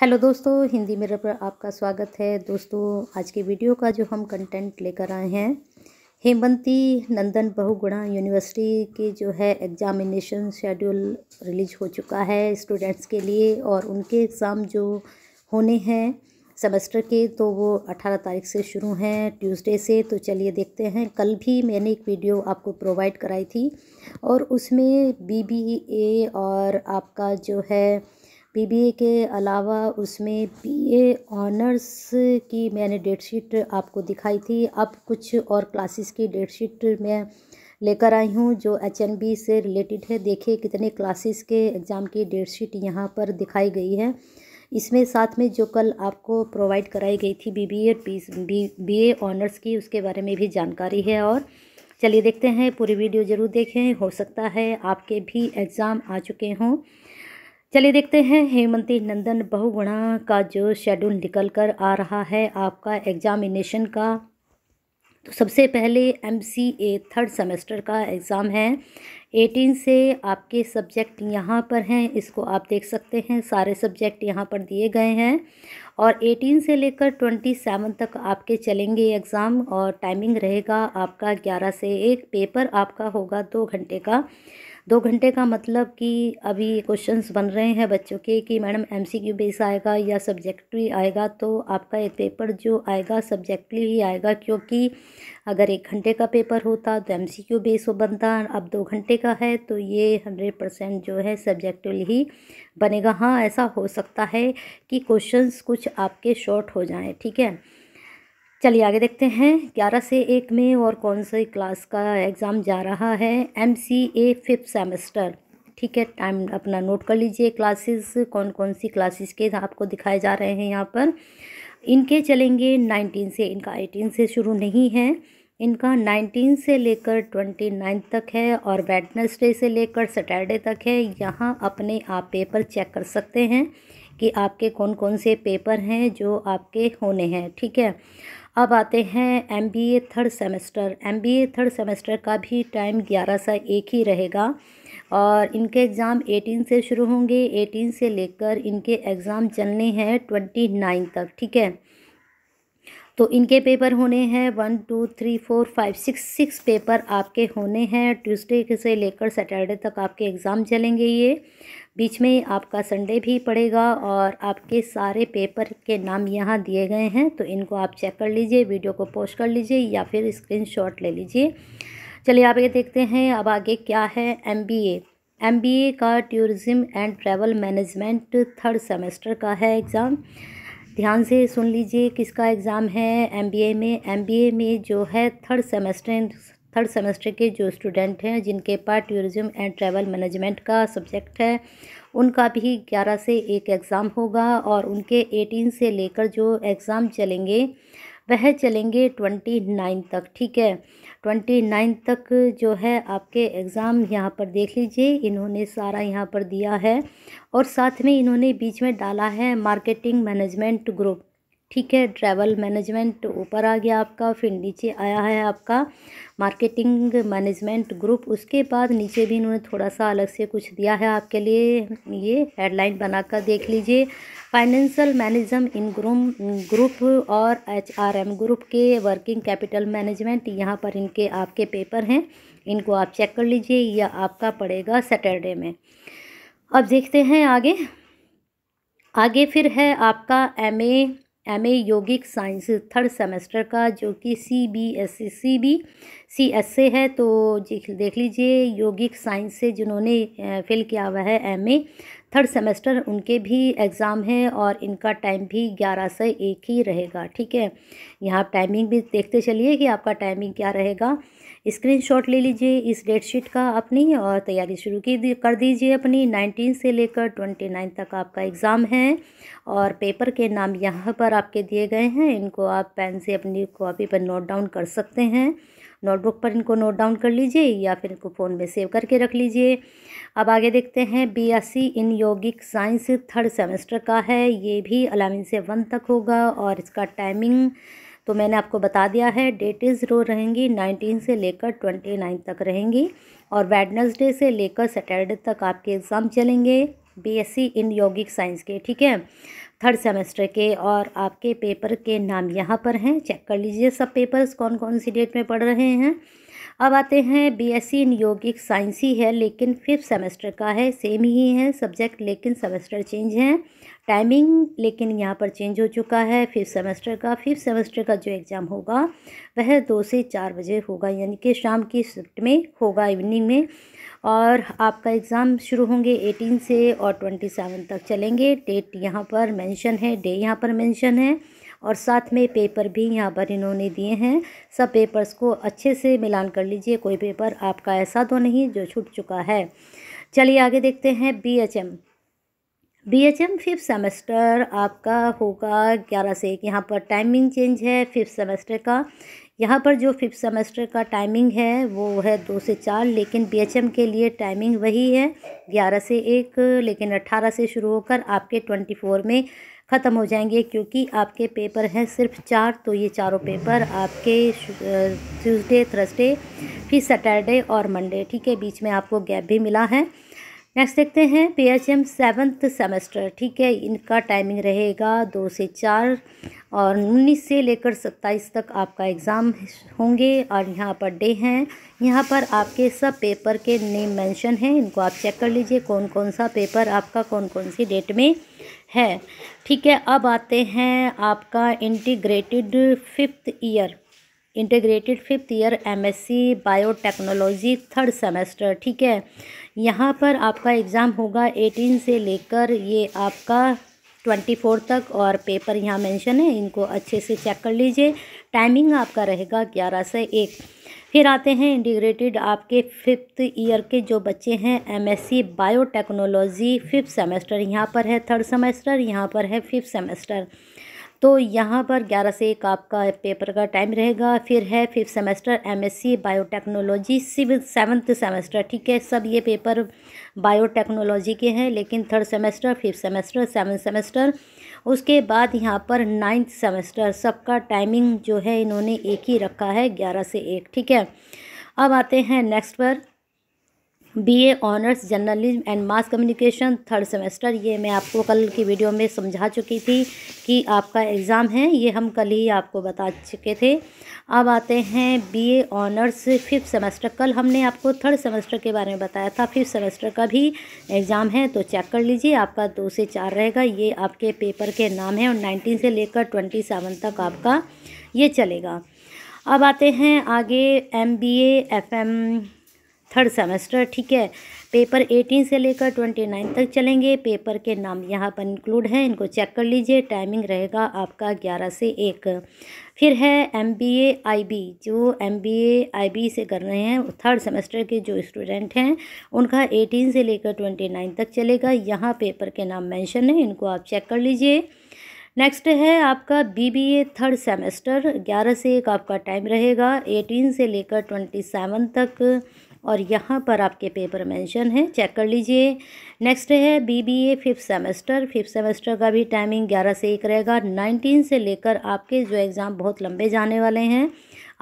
hello दोस्तों हिंदी मेरे पर आपका स्वागत है दोस्तों आज के वीडियो का जो हम कंटेंट लेकर आए हैं हेमंती नंदन बहुगुणा यूनिवर्सिटी के जो है एग्जामिनेशन शेड्यूल रिलीज हो चुका है स्टूडेंट्स के लिए और उनके एग्ज़ाम जो होने हैं सेमेस्टर के तो वो 18 तारीख से शुरू हैं ट्यूसडे से तो चलिए देखते हैं कल भी मैंने एक वीडियो आपको प्रोवाइड कराई थी और उसमें बी और आपका जो है बीबीए के अलावा उसमें बीए ऑनर्स की मैंने डेट शीट आपको दिखाई थी अब कुछ और क्लासेस की डेट शीट मैं लेकर आई हूँ जो एचएनबी से रिलेटेड है देखिए कितने क्लासेस के एग्ज़ाम की डेट शीट यहाँ पर दिखाई गई है इसमें साथ में जो कल आपको प्रोवाइड कराई गई थी B B B B honours की उसके बारे में भी जानकारी है और चलिए देखते हैं पूरी वीडियो ज़रूर देखें हो सकता है आपके भी एग्ज़ाम आ चुके हों चलिए देखते हैं हेमंती नंदन बहुगुणा का जो शेड्यूल निकल कर आ रहा है आपका एग्ज़ामिनेशन का तो सबसे पहले M C A third semester का एग्ज़ाम है एटीन से आपके सब्जेक्ट यहाँ पर हैं इसको आप देख सकते हैं सारे सब्जेक्ट यहाँ पर दिए गए हैं और एटीन से लेकर ट्वेंटी सेवन तक आपके चलेंगे एग्ज़ाम और टाइमिंग रहेगा आपका ग्यारह से एक पेपर आपका होगा दो घंटे का दो घंटे का मतलब कि अभी क्वेश्चंस बन रहे हैं बच्चों के कि मैडम एमसीक्यू बेस आएगा या सब्जेक्टली आएगा तो आपका एक पेपर जो आएगा सब्जेक्टली ही आएगा क्योंकि अगर एक घंटे का पेपर होता तो क्यू बेस वो बनता अब दो घंटे का है तो ये हंड्रेड परसेंट जो है सब्जेक्टली ही बनेगा हाँ ऐसा हो सकता है कि क्वेश्चंस कुछ आपके शॉर्ट हो जाएं ठीक है चलिए आगे देखते हैं ग्यारह से एक में और कौन से क्लास का एग्ज़ाम जा रहा है M C A fifth semester ठीक है टाइम अपना नोट कर लीजिए क्लासेस कौन कौन सी क्लासेस के आपको दिखाए जा रहे हैं यहाँ पर इनके चलेंगे नाइनटीन से इनका एटीन से शुरू नहीं है इनका नाइनटीन से लेकर ट्वेंटी नाइन तक है और वेडनेसडे से लेकर सैटरडे तक है यहाँ अपने आप पेपर चेक कर सकते हैं कि आपके कौन कौन से पेपर हैं जो आपके होने हैं ठीक है अब आते हैं M B A third semester M B A third semester का भी टाइम ग्यारह सा एक ही रहेगा और इनके एग्ज़ाम एटीन से शुरू होंगे एटीन से लेकर इनके एग्ज़ाम चलने हैं ट्वेंटी नाइन तक ठीक है तो इनके पेपर होने हैं one two three four five six six paper आपके होने हैं ट्यूसडे से लेकर सैटरडे तक आपके एग्ज़ाम चलेंगे ये बीच में आपका संडे भी पड़ेगा और आपके सारे पेपर के नाम यहाँ दिए गए हैं तो इनको आप चेक कर लीजिए वीडियो को पोस्ट कर लीजिए या फिर स्क्रीन ले लीजिए चलिए आप ये देखते हैं अब आगे क्या है एम एमबीए का tourism and travel management third semester का है एग्ज़ाम ध्यान से सुन लीजिए किसका एग्ज़ाम है एमबीए में एमबीए में जो है थर्ड सेमेस्टर थर्ड सेमेस्टर के जो स्टूडेंट हैं जिनके पास टूरिज़म एंड ट्रैवल मैनेजमेंट का सब्जेक्ट है उनका भी ग्यारह से एक एग्ज़ाम होगा और उनके एटीन से लेकर जो एग्ज़ाम चलेंगे वह चलेंगे ट्वेंटी नाइन तक ठीक है ट्वेंटी नाइन तक जो है आपके एग्ज़ाम यहाँ पर देख लीजिए इन्होंने सारा यहाँ पर दिया है और साथ में इन्होंने बीच में डाला है मार्केटिंग मैनेजमेंट ग्रुप ठीक है ट्रैवल मैनेजमेंट ऊपर आ गया आपका फिर नीचे आया है आपका मार्केटिंग मैनेजमेंट ग्रुप उसके बाद नीचे भी इन्होंने थोड़ा सा अलग से कुछ दिया है आपके लिए ये हेडलाइन बनाकर देख लीजिए financial management in group group और एचआरएम ग्रुप के वर्किंग कैपिटल मैनेजमेंट यहाँ पर इनके आपके पेपर हैं इनको आप चेक कर लीजिए यह आपका पड़ेगा सैटरडे में अब देखते हैं आगे आगे फिर है आपका M M A yogic science third semester का जो कि C B S C B C S से है तो देख लीजिए योगिक साइंस से जिन्होंने फिल किया हुआ है एम ए थर्ड सेमेस्टर उनके भी एग्ज़ाम हैं और इनका टाइम भी ग्यारह से एक ही रहेगा ठीक है यहाँ टाइमिंग भी देखते चलिए कि आपका टाइमिंग क्या रहेगा स्क्रीनशॉट ले लीजिए इस डेट शीट का अपनी और तैयारी शुरू की कर दीजिए अपनी नाइनटीन से लेकर ट्वेंटी नाइन तक आपका एग्ज़ाम है और पेपर के नाम यहाँ पर आपके दिए गए हैं इनको आप पेन से अपनी कॉपी पर नोट डाउन कर सकते हैं नोटबुक पर इनको नोट डाउन कर लीजिए या फिर इनको फ़ोन में सेव करके रख लीजिए अब आगे देखते हैं B in yogic science third semester का है ये भी अलेवन से वन तक होगा और इसका टाइमिंग तो मैंने आपको बता दिया है इज़ रो रहेंगी नाइनटीन से लेकर ट्वेंटी नाइन तक रहेंगी और वेडनसडे से लेकर सैटरडे तक आपके एग्ज़ाम चलेंगे बीएससी इन योगिक साइंस के ठीक है थर्ड सेमेस्टर के और आपके पेपर के नाम यहाँ पर हैं चेक कर लीजिए सब पेपर्स कौन कौन सी डेट में पढ़ रहे हैं अब आते हैं बीएससी इन योगिक साइंस ही है लेकिन फिफ्थ सेमेस्टर का है सेम ही है सब्जेक्ट लेकिन सेमेस्टर चेंज है टाइमिंग लेकिन यहाँ पर चेंज हो चुका है फिफ्थ सेमेस्टर का फिफ्थ सेमेस्टर का जो एग्ज़ाम होगा वह दो से चार बजे होगा यानी कि शाम की शिफ्ट में होगा इवनिंग में और आपका एग्ज़ाम शुरू होंगे एटीन से और ट्वेंटी सेवन तक चलेंगे डेट यहाँ पर मेंशन है डे यहाँ पर मेंशन है और साथ में पेपर भी यहाँ पर इन्होंने दिए हैं सब पेपर्स को अच्छे से मिलान कर लीजिए कोई पेपर आपका ऐसा तो नहीं जो छूट चुका है चलिए आगे देखते हैं B H M B H M fifth semester आपका होगा ग्यारह से एक यहाँ पर टाइमिंग चेंज है फिफ्थ सेमेस्टर का यहाँ पर जो फिफ्थ सेमेस्टर का टाइमिंग है वो है दो से चार लेकिन बीएचएम के लिए टाइमिंग वही है ग्यारह से एक लेकिन अट्ठारह से शुरू होकर आपके ट्वेंटी फोर में ख़त्म हो जाएंगे क्योंकि आपके पेपर हैं सिर्फ चार तो ये चारों पेपर आपके ट्यूसडे थर्सडे फिर सैटरडे और मंडे ठीक है बीच में आपको गैप भी मिला है नेक्स्ट देखते हैं P H M seventh semester ठीक है इनका टाइमिंग रहेगा दो से चार और उन्नीस से लेकर सत्ताईस तक आपका एग्ज़ाम होंगे और यहाँ पर डे हैं यहाँ पर आपके सब पेपर के नेम मेंशन हैं इनको आप चेक कर लीजिए कौन कौन सा पेपर आपका कौन कौन सी डेट में है ठीक है अब आते हैं आपका integrated fifth year integrated fifth year MSc biotechnology third semester ठीक है यहाँ पर आपका एग्ज़ाम होगा एटीन से लेकर ये आपका ट्वेंटी फोर तक और पेपर यहाँ मेंशन है इनको अच्छे से चेक कर लीजिए टाइमिंग आपका रहेगा ग्यारह से एक फिर आते हैं इंटीग्रेटेड आपके फिफ्थ ईयर के जो बच्चे हैं एमएससी बायोटेक्नोलॉजी फिफ्थ सेमेस्टर यहाँ पर है थर्ड सेमेस्टर यहाँ पर है फिफ्थ सेमेस्टर तो यहाँ पर ग्यारह से एक आपका पेपर का टाइम रहेगा फिर है fifth semester MSc biotechnology civil seventh semester ठीक है सब ये पेपर बायोटेक्नोलॉजी के हैं लेकिन third semester fifth semester seven semester उसके बाद यहाँ पर नाइन्थ सेमेस्टर सबका टाइमिंग जो है इन्होंने एक ही रखा है ग्यारह से एक ठीक है अब आते हैं नेक्स्ट पर BA honours journalism and mass communication third semester ये मैं आपको कल की वीडियो में समझा चुकी थी कि आपका एग्ज़ाम है ये हम कल ही आपको बता चुके थे अब आते हैं बीए ऑनर्स फिफ्थ सेमेस्टर कल हमने आपको थर्ड सेमेस्टर के बारे में बताया था फिफ्थ सेमेस्टर का भी एग्ज़ाम है तो चेक कर लीजिए आपका दो से चार रहेगा ये आपके पेपर के नाम है और नाइनटीन से लेकर ट्वेंटी सेवन तक आपका ये चलेगा अब आते हैं आगे M B A F M third semester ठीक है पेपर एटीन से लेकर ट्वेंटी नाइन तक चलेंगे पेपर के नाम यहाँ पर इंक्लूड हैं इनको चेक कर लीजिए टाइमिंग रहेगा आपका ग्यारह से एक फिर है M B A I B जो M B A I B से कर रहे हैं थर्ड सेमेस्टर के जो स्टूडेंट हैं उनका एटीन से लेकर ट्वेंटी नाइन तक चलेगा यहाँ पेपर के नाम मैंशन है इनको आप चेक कर लीजिए नेक्स्ट है आपका B B A third semester ग्यारह से एक आपका टाइम रहेगा एटीन से लेकर ट्वेंटी सेवन तक और यहाँ पर आपके पेपर मेंशन है चेक कर लीजिए नेक्स्ट है BBA fifth semester fifth semester का भी टाइमिंग ग्यारह से एक रहेगा नाइनटीन से लेकर आपके जो एग्ज़ाम बहुत लंबे जाने वाले हैं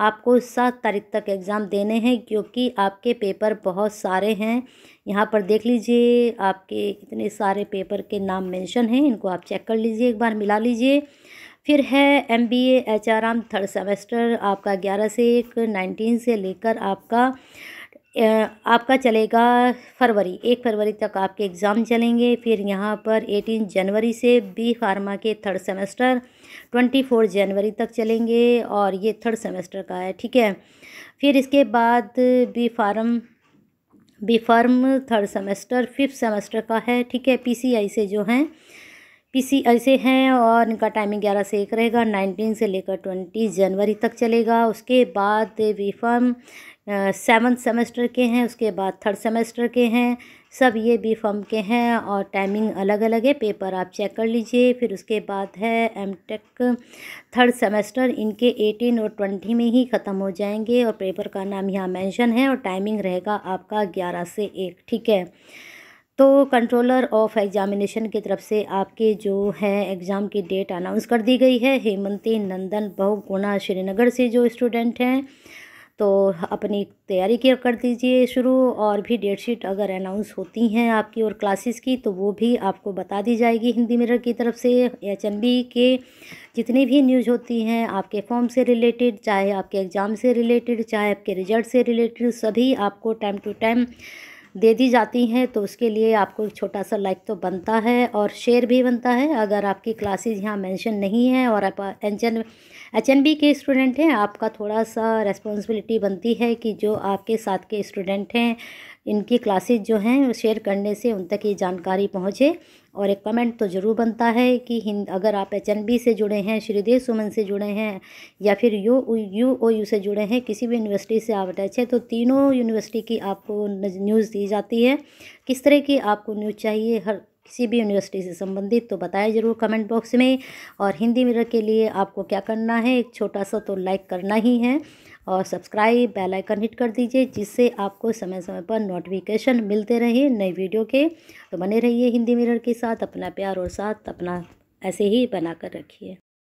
आपको सात तारीख तक एग्ज़ाम देने हैं क्योंकि आपके पेपर बहुत सारे हैं यहाँ पर देख लीजिए आपके इतने सारे पेपर के नाम मेंशन हैं इनको आप चेक कर लीजिए एक बार मिला लीजिए फिर है M B H R M third semester आपका ग्यारह से एक नाइनटीन से लेकर आपका आपका चलेगा फरवरी एक फरवरी तक आपके एग्ज़ाम चलेंगे फिर यहाँ पर एटीन जनवरी से बी फार्मा के थर्ड सेमेस्टर ट्वेंटी फोर जनवरी तक चलेंगे और ये थर्ड सेमेस्टर का है ठीक है फिर इसके बाद B pharm B pharm third semester fifth semester का है ठीक है पीसीआई से जो हैं पीसी ऐसे हैं और इनका टाइमिंग ग्यारह से एक रहेगा नाइनटीन से लेकर ट्वेंटी जनवरी तक चलेगा उसके बाद बी फॉर्म सेवन्थ सेमेस्टर के हैं उसके बाद थर्ड सेमेस्टर के हैं सब ये बी फॉर्म के हैं और टाइमिंग अलग अलग है पेपर आप चेक कर लीजिए फिर उसके बाद है एम टेक थर्ड सेमेस्टर इनके एटीन और ट्वेंटी में ही ख़त्म हो जाएंगे और पेपर का नाम यहाँ मेंशन है और टाइमिंग रहेगा आपका ग्यारह से एक ठीक है तो कंट्रोलर ऑफ एग्ज़ामिनेशन की तरफ से आपके जो है एग्ज़ाम की डेट अनाउंस कर दी गई है हेमंती नंदन बहुगुणा श्रीनगर से जो स्टूडेंट हैं तो अपनी तैयारी की कर दीजिए शुरू और भी डेट शीट अगर अनाउंस होती हैं आपकी और क्लासेस की तो वो भी आपको बता दी जाएगी हिंदी मिरर की तरफ से एच के जितनी भी न्यूज होती हैं आपके फॉर्म से रिलेटेड चाहे आपके एग्ज़ाम से रिलेटेड चाहे आपके रिजल्ट से रिलेटेड सभी आपको टाइम टू टाइम दे दी जाती हैं तो उसके लिए आपको एक छोटा सा लाइक तो बनता है और शेयर भी बनता है अगर आपकी क्लासेज़ यहाँ मेंशन नहीं है और आप एंजन बी के स्टूडेंट हैं आपका थोड़ा सा रेस्पॉन्सिबिलिटी बनती है कि जो आपके साथ के स्टूडेंट हैं इनकी क्लासेज जो हैं शेयर करने से उन तक ये जानकारी पहुँचे और एक कमेंट तो ज़रूर बनता है कि हिंद अगर आप एच से जुड़े हैं श्रीदेव सुमन से जुड़े हैं या फिर यू यू ओ यू से जुड़े हैं किसी भी यूनिवर्सिटी से आप अटैच हैं तो तीनों यूनिवर्सिटी की आपको न्यूज़ दी जाती है किस तरह की आपको न्यूज़ चाहिए हर किसी भी यूनिवर्सिटी से संबंधित तो बताएं ज़रूर कमेंट बॉक्स में और हिंदी मिरर के लिए आपको क्या करना है एक छोटा सा तो लाइक करना ही है और सब्सक्राइब बेल आइकन हिट कर दीजिए जिससे आपको समय समय पर नोटिफिकेशन मिलते रहे नई वीडियो के तो बने रहिए हिंदी मिरर के साथ अपना प्यार और साथ अपना ऐसे ही बनाकर रखिए